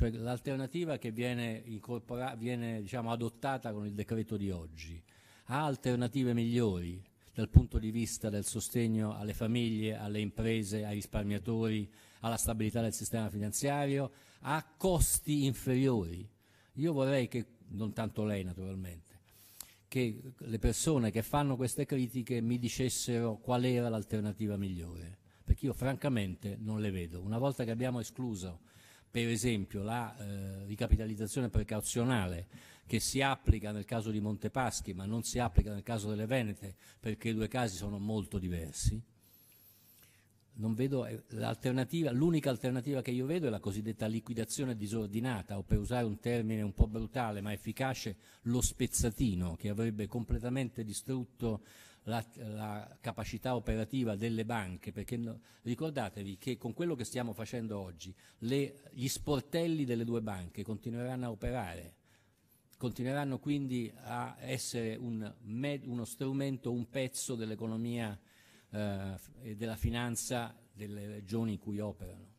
cioè l'alternativa che viene, viene diciamo, adottata con il decreto di oggi ha alternative migliori dal punto di vista del sostegno alle famiglie, alle imprese, ai risparmiatori, alla stabilità del sistema finanziario, ha costi inferiori. Io vorrei che, non tanto lei naturalmente, che le persone che fanno queste critiche mi dicessero qual era l'alternativa migliore, perché io francamente non le vedo. Una volta che abbiamo escluso per esempio la eh, ricapitalizzazione precauzionale che si applica nel caso di Montepaschi ma non si applica nel caso delle Venete perché i due casi sono molto diversi, eh, l'alternativa, l'unica alternativa che io vedo è la cosiddetta liquidazione disordinata o per usare un termine un po' brutale ma efficace lo spezzatino che avrebbe completamente distrutto la, la capacità operativa delle banche perché no, ricordatevi che con quello che stiamo facendo oggi le, gli sportelli delle due banche continueranno a operare continueranno quindi a essere un, uno strumento, un pezzo dell'economia eh, e della finanza delle regioni in cui operano.